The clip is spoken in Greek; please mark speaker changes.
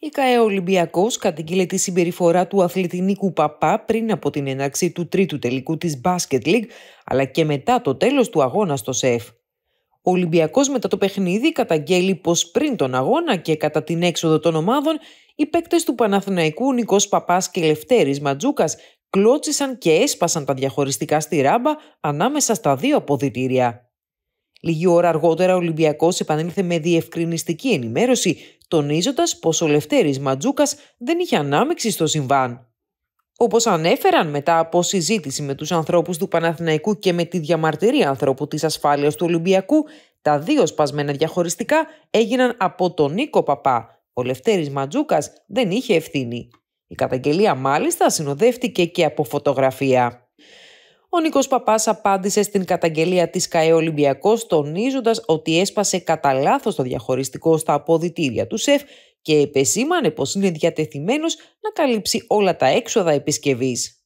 Speaker 1: Η ΚΑΕ Ολυμπιακός κατηγγείλε τη συμπεριφορά του αθλητινίκου Παπά πριν από την έναρξη του τρίτου τελικού της μπάσκετ League, αλλά και μετά το τέλος του αγώνα στο ΣΕΦ. Ο Ολυμπιακός μετά το παιχνίδι καταγγέλει πως πριν τον αγώνα και κατά την έξοδο των ομάδων, οι παίκτες του Παναθηναϊκού Νικός Παπάς και Λευτέρης Ματζούκας κλώτσισαν και έσπασαν τα διαχωριστικά στη ράμπα ανάμεσα στα δύο αποδητήρια. Λίγη ώρα αργότερα ο Ολυμπιακός επανήλθε με διευκρινιστική ενημέρωση, τονίζοντας πως ο Λευτέρης Ματζούκας δεν είχε ανάμειξη στο συμβάν. Όπως ανέφεραν μετά από συζήτηση με τους ανθρώπους του Παναθηναϊκού και με τη διαμαρτυρία ανθρώπου της ασφάλειας του Ολυμπιακού, τα δύο σπασμένα διαχωριστικά έγιναν από τον Νίκο Παπά. Ο λευτέρης Ματζούκας δεν είχε ευθύνη. Η καταγγελία μάλιστα συνοδεύτηκε και από φωτογραφία ο Νίκος Παπάς απάντησε στην καταγγελία της ΚαΕ Ολυμπιακός τονίζοντας ότι έσπασε κατά λάθος το διαχωριστικό στα αποδητήρια του ΣΕΦ και επεσήμανε πως είναι διατεθειμένος να καλύψει όλα τα έξοδα επισκευής.